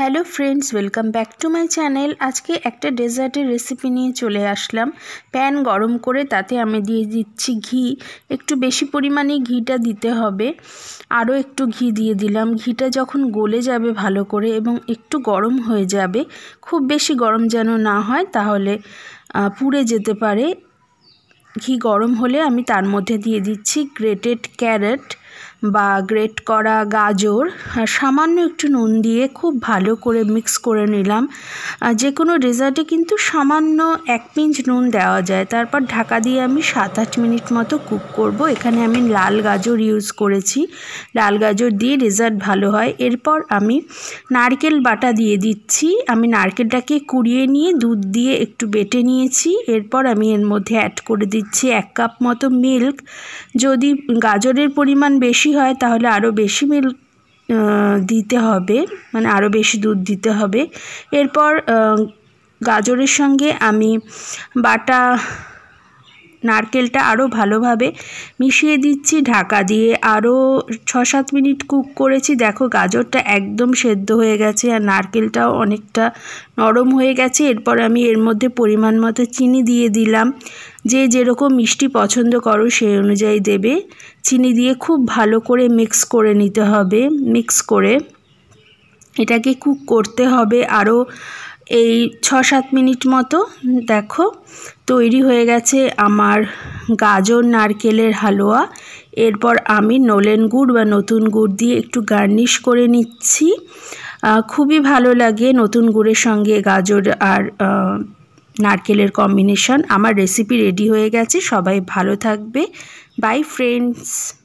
hello friends welcome back to my channel আজকে একটা ডেজার্টের recipe নিয়ে চলে আসলাম প্যান গরম করে তাতে আমি দিয়ে দিচ্ছি ঘি একটু বেশি পরিমাণে ঘিটা দিতে হবে আরও একটু ঘি দিয়ে দিলাম ঘিটা যখন গলে যাবে ভালো করে এবং একটু গরম হয়ে যাবে খুব বেশি গরম যেন না হয় তাহলে পুড়ে যেতে পারে ঘি গরম হলে আমি তার মধ্যে দিয়ে দিচ্ছি গ্রেটেড ক্যারেট বা গ্রেট করা গাজর সামান্য একটু নুন দিয়ে খুব ভালো করে মিক্স করে নিলাম যে কোনো ডেজার্টে কিন্তু সামান্য এক পিঞ্চ নুন দেওয়া যায় তারপর ঢাকা দিয়ে আমি সাত আট মিনিট মতো কুক করব এখানে আমি লাল গাজর ইউজ করেছি লাল গাজর দিয়ে ডেজার্ট ভালো হয় এরপর আমি নারকেল বাটা দিয়ে দিচ্ছি আমি নারকেলটাকে কুড়িয়ে নিয়ে দুধ দিয়ে একটু বেটে নিয়েছি এরপর আমি এর মধ্যে অ্যাড করে দিচ্ছি এক কাপ মতো মিল্ক যদি গাজরের পরিমাণ বেশি হয় তাহলে আরও বেশি মিল দিতে হবে মানে আরও বেশি দুধ দিতে হবে এরপর গাজরের সঙ্গে আমি বাটা নারকেলটা আরও ভালোভাবে মিশিয়ে দিচ্ছি ঢাকা দিয়ে আরও ছ সাত মিনিট কুক করেছি দেখো গাজরটা একদম সেদ্ধ হয়ে গেছে আর নারকেলটাও অনেকটা নরম হয়ে গেছে এরপর আমি এর মধ্যে পরিমাণ মতো চিনি দিয়ে দিলাম যে যেরকম মিষ্টি পছন্দ করো সেই অনুযায়ী দেবে চিনি দিয়ে খুব ভালো করে মিক্স করে নিতে হবে মিক্স করে এটাকে কুক করতে হবে আরও এই ছ সাত মিনিট মতো দেখো তৈরি হয়ে গেছে আমার গাজর নারকেলের হালুয়া এরপর আমি নলেন গুড় বা নতুন গুড় দিয়ে একটু গার্নিশ করে নিচ্ছি খুবই ভালো লাগে নতুন গুড়ের সঙ্গে গাজর আর নারকেলের কম্বিনেশন আমার রেসিপি রেডি হয়ে গেছে সবাই ভালো থাকবে বাই ফ্রেন্ডস